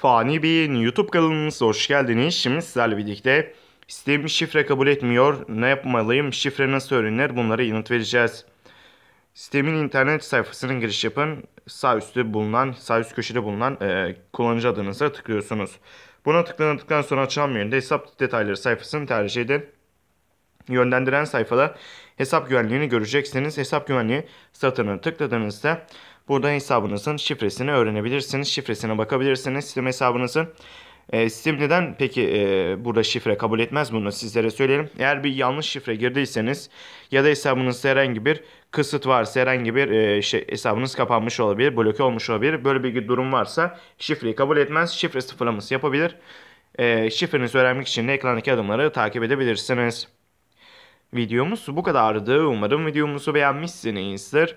Fani Bey'in YouTube kanalımıza hoş geldiniz. Şimdi sizlerle birlikte sistem şifre kabul etmiyor. Ne yapmalıyım? Şifre nasıl öğrenilir? Bunları yanıt vereceğiz. Sistemin internet sayfasının giriş yapın. Sağ üstte bulunan, sağ üst köşede bulunan e, kullanıcı adınıza tıklıyorsunuz. Buna tıkladıktan sonra açılan menüde hesap detayları sayfasını tercih edin. Yönlendiren sayfada hesap güvenliğini göreceksiniz. Hesap güvenliği satırını tıkladığınızda Buradan hesabınızın şifresini öğrenebilirsiniz. Şifresine bakabilirsiniz sistem hesabınızın. E, sistem neden peki e, burada şifre kabul etmez bunu sizlere söyleyelim. Eğer bir yanlış şifre girdiyseniz ya da hesabınızda herhangi bir kısıt varsa herhangi bir e, şey, hesabınız kapanmış olabilir, bloke olmuş olabilir. Böyle bir durum varsa şifreyi kabul etmez. Şifre sıfırlaması yapabilir. E, şifrenizi öğrenmek için de ekrandaki adımları takip edebilirsiniz. Videomuz bu kadardı. Umarım videomuzu beğenmişsinizdir.